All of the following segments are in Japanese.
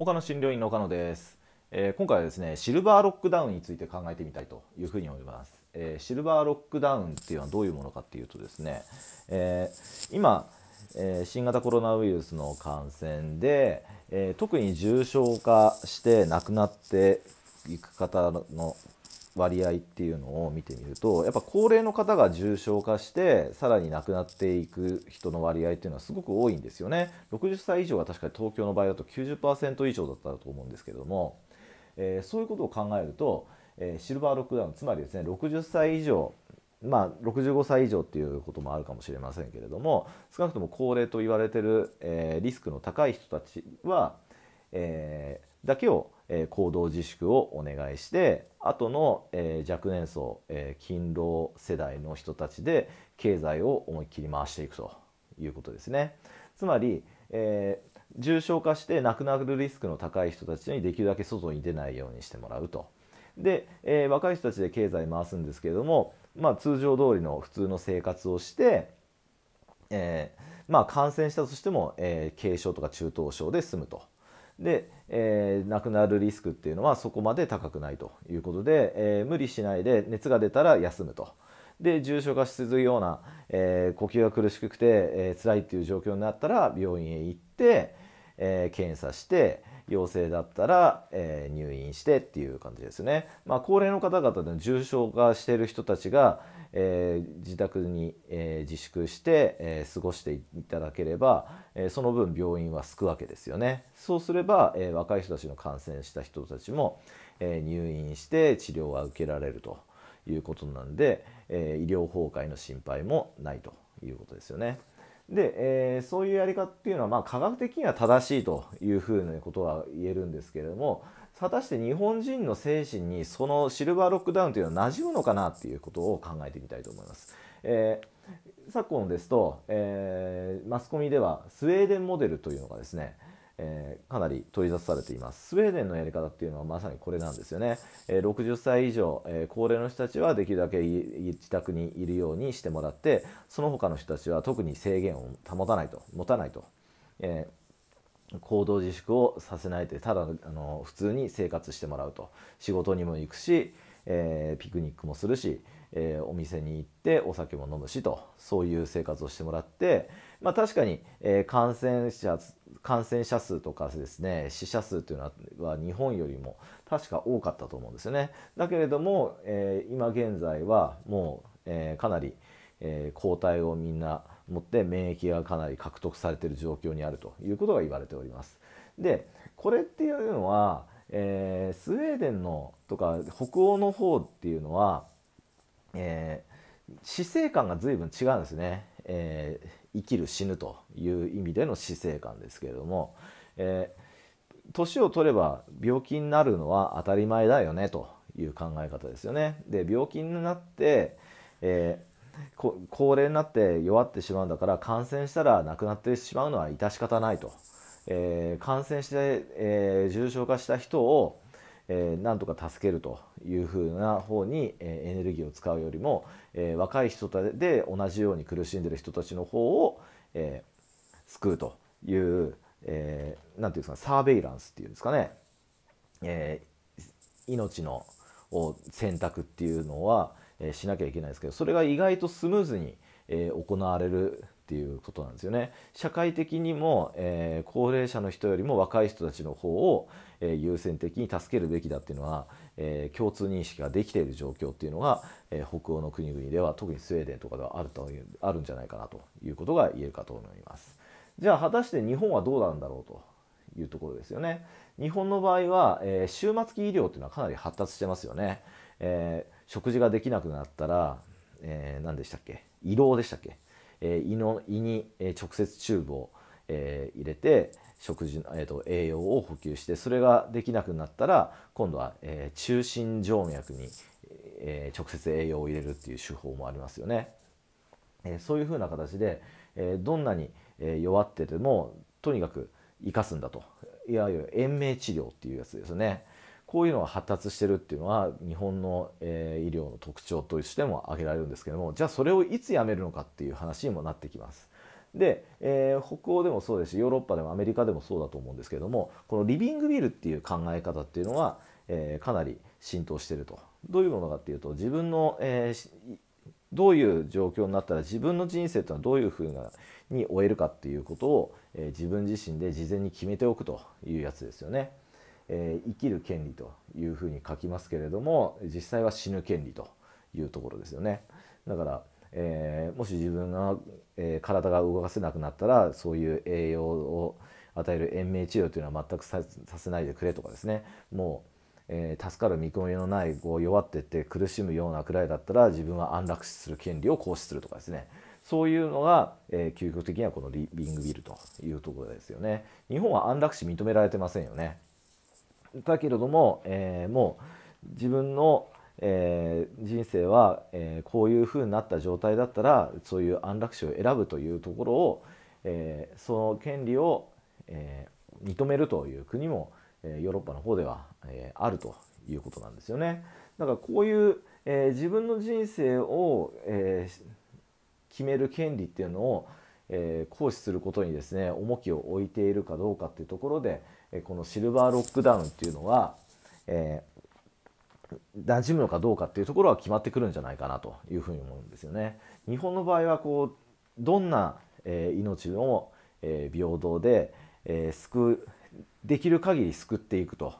岡野診療院の岡野です、えー、今回はですねシルバーロックダウンについて考えてみたいというふうに思います、えー、シルバーロックダウンっていうのはどういうものかっていうとですね、えー、今、え新型コロナウイルスの感染で、え特に重症化して亡くなっていく方の割合っていうのを見てみるとやっぱ高齢の方が重症化してさらに亡くなっていく人の割合っていうのはすごく多いんですよね60歳以上は確かに東京の場合だと90%以上だったと思うんですけれども、えー、そういうことを考えると、えー、シルバーロックダウンつまりですね60歳以上まあ、65歳以上っていうこともあるかもしれませんけれども少なくとも高齢と言われてる、えー、リスクの高い人たちは、えー、だけをえ行動自粛をお願いして後の、え若年層、え勤労世代の人たちで経済を思いっきり回していくということですね。つまり、えー、重症化して亡くなるリスクの高い人たちにできるだけ外に出ないようにしてもらうと。で、えー、若い人たちで経済回すんですけれども、まあ、通常通りの普通の生活をして、えー、まあ、感染したとしても、え軽症とか中等症で済むと。で、えー、亡くなるリスクっていうのはそこまで高くないということで、えー、無理しないで熱が出たら休むと。で重症化しするような、えー、呼吸が苦しくて、えー、辛いっていう状況になったら病院へ行って、えー、検査して、陽性だったら、えー、入院してっていう感じですね。まあ、高齢の方々で重症化している人たちが、えー、自宅に、えー、自粛して、え過ごしていただければ、えその分病院はすくわけですよね。そうすれば、え若い人たちの感染した人たちも、え入院して治療は受けられるということなんで、え医療崩壊の心配もないということですよね。で、えー、そういうやり方っていうのは、まあ、科学的には正しいというふうなことは言えるんですけれども果たして日本人の精神にそのシルバーロックダウンというのは馴染むのかなっていうことを考えてみたいと思います。えー、昨今ですと、えー、マスコミではスウェーデンモデルというのがですね、えー、かなり取り沙汰されていますスウェーデンのやり方っていうのはまさにこれなんですよね、えー、60歳以上、えー、高齢の人たちはできるだけ自宅にいるようにしてもらってその他の人たちは特に制限を保たないと持たないと、え行動自粛をさせないでただあの普通に生活してもらうと仕事にも行くし、えピクニックもするし、えお店に行ってお酒も飲むしとそういう生活をしてもらって、まあ、確かに、えー、感染者感染者数とかですね死者数というのは日本よりも確か多かったと思うんですよね。だけれども、えー、今現在はもう、えー、かなり、えー、抗体をみんな持って免疫がかなり獲得されている状況にあるということが言われております。でこれっていうのは、えー、スウェーデンのとか北欧の方っていうのは、えー、死生観が随分違うんですね。えー生きる死ぬという意味での死生観ですけれども、え年、を取れば病気になるのは当たり前だよねという考え方ですよね。で病気になって、えー、高齢になって弱ってしまうんだから感染したら亡くなってしまうのは致し方ないと、えー、感染して、えー、重症化した人をえー、なんとか助けるというふうな方に、えー、エネルギーを使うよりも、えー、若い人で同じように苦しんでる人たちの方を、えー、救うという、えー、て言うんですかサーベイランスっていうんですかね、えー、命の選択っていうのは、えー、しなきゃいけないですけどそれが意外とスムーズに、えー、行われるっていうことなんですよね。社会的にも、えー、高齢者の人よりも若い人たちの方を、えー、優先的に助けるべきだっていうのは、えー、共通認識ができている状況っていうのが、え北欧の国々では特にスウェーデンとかではあるというあるんじゃないかなということが言えるかと思います。じゃあ果たして日本はどうなんだろうというところですよね。日本の場合は、えー、終末期医療っていうのはかなり発達してますよね。えー、食事ができなくなったら、えー、何でしたっけ胃ろでしたっけえー、胃の胃に、え直接チューブを、え入れて食事の、えーと、栄養を補給してそれができなくなったら今度は、え中心静脈に、え直接栄養を入れるっていう手法もありますよね。えそういうふうな形で、えどんなに、え弱っててもとにかく生かすんだといわゆる延命治療っていうやつですね。こういうのが発達してるっていうのは日本の、え医療の特徴としても挙げられるんですけどもじゃあそれをいつやめるのかっていう話にもなってきます。で、えー、北欧でもそうですしヨーロッパでもアメリカでもそうだと思うんですけどもこのリビングビルっていう考え方っていうのは、えー、かなり浸透してると。どういうものかっていうと自分の、えー、どういう状況になったら自分の人生というのはどういうふうに終えるかっていうことを、え自分自身で事前に決めておくというやつですよね。えー、生きる権利というふうに書きますけれども実際は死ぬ権利というところですよね。だから、えー、もし自分が、えー、体が動かせなくなったらそういう栄養を与える延命治療というのは全くさせないでくれとかですねもう、えー、助かる見込みのないこう弱ってって苦しむようなくらいだったら自分は安楽死する権利を行使するとかですねそういうのが、えー、究極的にはこのリビングビルというところですよね。日本は安楽死認められてませんよね。だけれども、えー、もう自分の、えー、人生は、えー、こういうふうになった状態だったらそういう安楽死を選ぶというところを、えー、その権利を、えー、認めるという国も、えー、ヨーロッパの方では、えー、あるということなんですよね。だからこういう、えー、自分の人生を、えー、決める権利っていうのをえー、行使することにですね重きを置いているかどうかっていうところで、えこのシルバーロックダウンっていうのは、えー、馴染むのかどうかっていうところは決まってくるんじゃないかなというふうに思うんですよね。日本の場合はこうどんな、え命を、え平等で、えー、救できる限り救っていくと、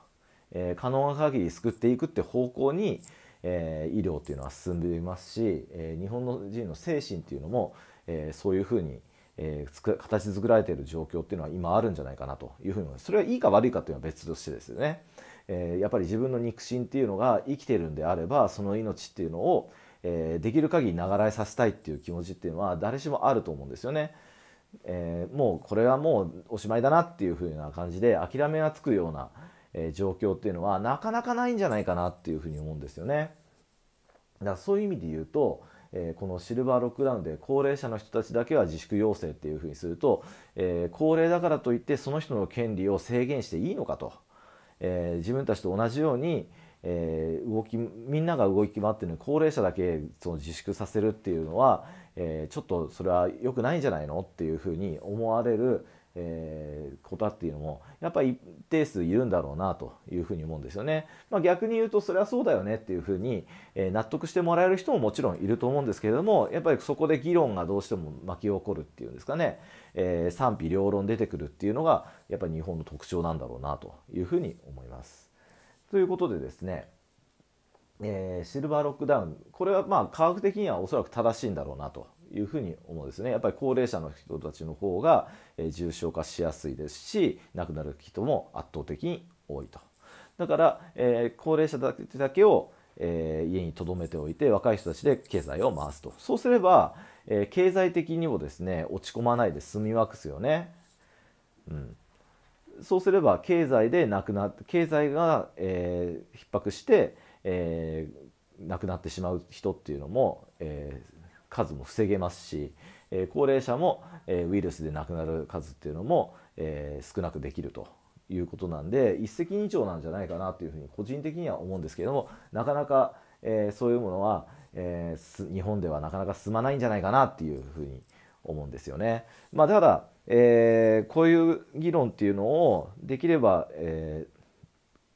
え可能な限り救っていくって方向に、えー、医療というのは進んでいますし、えー、日本の人の精神というのも、えー、そういうふうに、えー、形作られている状況っていうのは今あるんじゃないかなというふうに思います。それはいいか悪いかというのは別としてですよね。えー、やっぱり自分の肉親っていうのが生きてるんであればその命っていうのを、えー、できる限り長らえさせたいっていう気持ちっていうのは誰しもあると思うんですよね。えー、もうこれはもうおしまいだなっていうふうな感じで諦めがつくような、えー、状況っていうのはなかなかないんじゃないかなっていうふうに思うんですよね。だからそういう意味で言うと、えー、このシルバーロックダウンで高齢者の人たちだけは自粛要請っていうふうにすると、えー、高齢だからといってその人の権利を制限していいのかと、えー、自分たちと同じように、え動きみんなが動き回ってるのに高齢者だけその自粛させるっていうのは、えちょっとそれは良くないんじゃないのっていうふうに思われる、えー、ことっていうのもやっぱり一定数いるんだろうなというふうに思うんですよね。まあ、逆に言うとそれはそうだよねっていうふうに、えー、納得してもらえる人ももちろんいると思うんですけれどもやっぱりそこで議論がどうしても巻き起こるっていうんですかね、えー、賛否両論出てくるっていうのがやっぱり日本の特徴なんだろうなというふうに思います。ということでですねえー、シルバーロックダウンこれはまあ科学的にはおそらく正しいんだろうなというふうに思うんですねやっぱり高齢者の人たちの方が重症化しやすいですし亡くなる人も圧倒的に多いとだから、えー、高齢者だけを、えー、家に留めておいて若い人たちで経済を回すとそうすれば、えー、経済的にもですね落ち込まないで済みますよね、うん、そうすれば経済でなくな経済が、えー、逼迫して、えー、亡くなってしまう人っていうのも、えー、数も防げますし、えー、高齢者も、えー、ウイルスで亡くなる数っていうのも、えー、少なくできるということなんで一石二鳥なんじゃないかなというふうに個人的には思うんですけれどもなかなか、えー、そういうものは、えー、日本ではなかなか進まないんじゃないかなっていうふうに思うんですよね。まあ、ただ、えー、こういう議論っていうのをできれば、えー、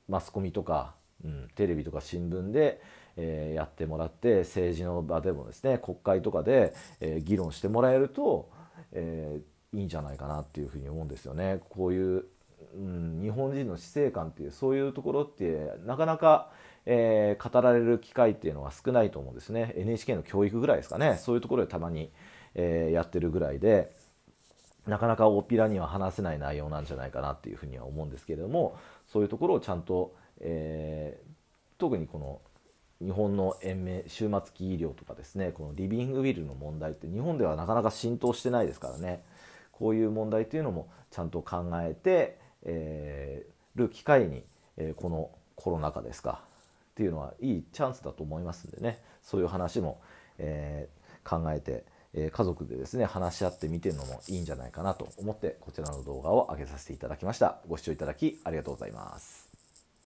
マスコミとか、うん、テレビとか新聞で、えやってもらって政治の場でもですね国会とかで、え議論してもらえると、えいいんじゃないかなっていうふうに思うんですよね。こういう、うん、日本人の死生観っていうそういうところってなかなか、えー、語られる機会っていうのは少ないと思うんですね NHK の教育ぐらいですかねそういうところでたまに、えー、やってるぐらいでなかなか大っぴらには話せない内容なんじゃないかなっていうふうには思うんですけれどもそういうところをちゃんと、えー、特にこの日本の延命終末期医療とかですねこのリビングウィルの問題って日本ではなかなか浸透してないですからねこういう問題というのもちゃんと考えて、えー、る機会に、えー、このコロナ禍ですかっていうのはいいチャンスだと思いますんでねそういう話も、えー、考えて、え家族でですね話し合ってみてるのもいいんじゃないかなと思ってこちらの動画を上げさせていただきましたご視聴いただきありがとうございます